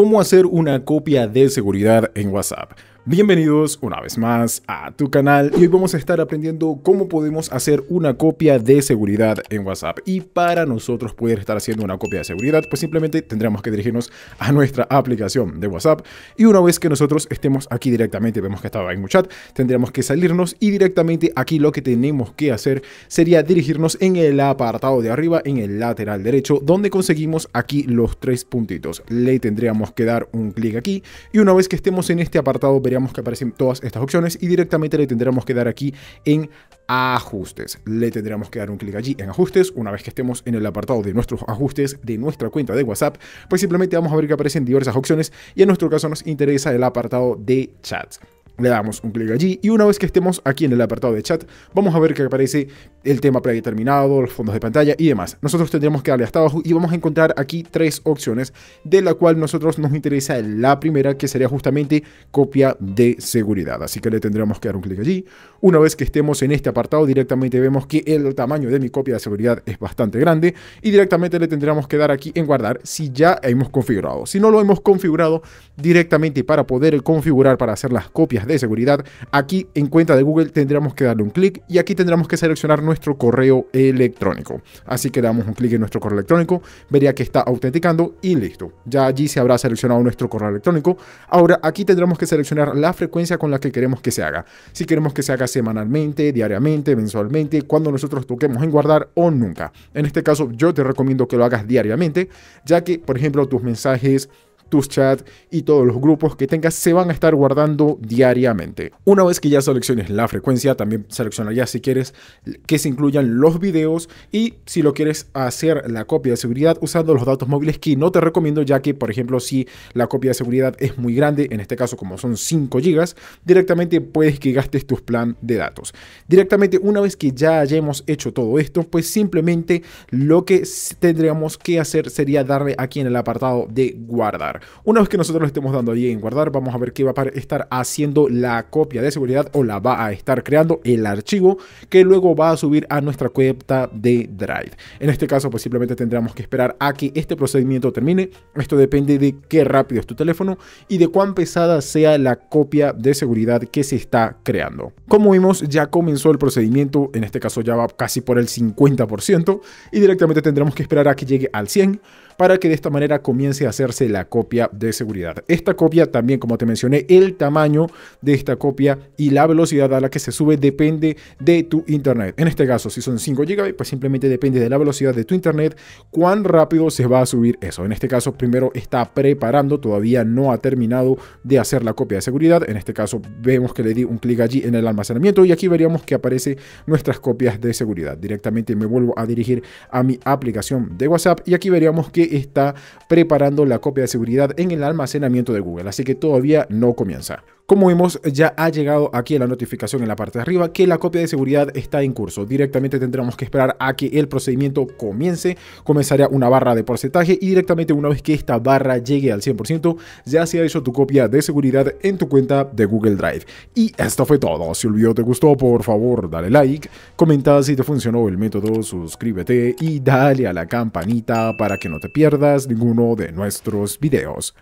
cómo hacer una copia de seguridad en WhatsApp. Bienvenidos una vez más a tu canal y hoy vamos a estar aprendiendo cómo podemos hacer una copia de seguridad en WhatsApp y para nosotros poder estar haciendo una copia de seguridad pues simplemente tendremos que dirigirnos a nuestra aplicación de WhatsApp y una vez que nosotros estemos aquí directamente vemos que estaba en un chat tendríamos que salirnos y directamente aquí lo que tenemos que hacer sería dirigirnos en el apartado de arriba en el lateral derecho donde conseguimos aquí los tres puntitos le tendríamos que dar un clic aquí y una vez que estemos en este apartado veremos que aparecen todas estas opciones y directamente le tendremos que dar aquí en ajustes. Le tendremos que dar un clic allí en ajustes. Una vez que estemos en el apartado de nuestros ajustes de nuestra cuenta de WhatsApp, pues simplemente vamos a ver que aparecen diversas opciones y en nuestro caso nos interesa el apartado de chats. Le damos un clic allí y una vez que estemos aquí en el apartado de chat, vamos a ver que aparece el tema predeterminado, los fondos de pantalla y demás. Nosotros tendremos que darle hasta abajo y vamos a encontrar aquí tres opciones, de la cual nosotros nos interesa la primera, que sería justamente copia de seguridad. Así que le tendremos que dar un clic allí. Una vez que estemos en este apartado, directamente vemos que el tamaño de mi copia de seguridad es bastante grande y directamente le tendremos que dar aquí en guardar si ya hemos configurado. Si no lo hemos configurado directamente para poder configurar para hacer las copias de seguridad. Aquí en cuenta de Google tendremos que darle un clic y aquí tendremos que seleccionar nuestro correo electrónico. Así que damos un clic en nuestro correo electrónico, vería que está autenticando y listo. Ya allí se habrá seleccionado nuestro correo electrónico. Ahora aquí tendremos que seleccionar la frecuencia con la que queremos que se haga. Si queremos que se haga semanalmente, diariamente, mensualmente, cuando nosotros toquemos en guardar o nunca. En este caso yo te recomiendo que lo hagas diariamente, ya que por ejemplo tus mensajes tus chats y todos los grupos que tengas se van a estar guardando diariamente. Una vez que ya selecciones la frecuencia, también seleccionarías si quieres que se incluyan los videos y si lo quieres hacer la copia de seguridad usando los datos móviles que no te recomiendo ya que por ejemplo si la copia de seguridad es muy grande, en este caso como son 5 GB, directamente puedes que gastes tus plan de datos. Directamente una vez que ya hayamos hecho todo esto, pues simplemente lo que tendríamos que hacer sería darle aquí en el apartado de guardar. Una vez que nosotros lo estemos dando ahí en guardar, vamos a ver qué va a estar haciendo la copia de seguridad o la va a estar creando el archivo que luego va a subir a nuestra cuenta de Drive. En este caso, pues simplemente tendremos que esperar a que este procedimiento termine. Esto depende de qué rápido es tu teléfono y de cuán pesada sea la copia de seguridad que se está creando. Como vimos, ya comenzó el procedimiento, en este caso ya va casi por el 50% y directamente tendremos que esperar a que llegue al 100% para que de esta manera comience a hacerse la copia de seguridad. Esta copia también, como te mencioné, el tamaño de esta copia y la velocidad a la que se sube depende de tu internet. En este caso, si son 5 GB, pues simplemente depende de la velocidad de tu internet, cuán rápido se va a subir eso. En este caso, primero está preparando, todavía no ha terminado de hacer la copia de seguridad. En este caso, vemos que le di un clic allí en el almacenamiento y aquí veríamos que aparece nuestras copias de seguridad. Directamente me vuelvo a dirigir a mi aplicación de WhatsApp y aquí veríamos que está preparando la copia de seguridad en el almacenamiento de Google, así que todavía no comienza. Como vemos, ya ha llegado aquí la notificación en la parte de arriba que la copia de seguridad está en curso. Directamente tendremos que esperar a que el procedimiento comience. Comenzará una barra de porcentaje y directamente una vez que esta barra llegue al 100%, ya se ha hecho tu copia de seguridad en tu cuenta de Google Drive. Y esto fue todo. Si el video te gustó, por favor, dale like, comenta si te funcionó el método, suscríbete y dale a la campanita para que no te pierdas ninguno de nuestros videos.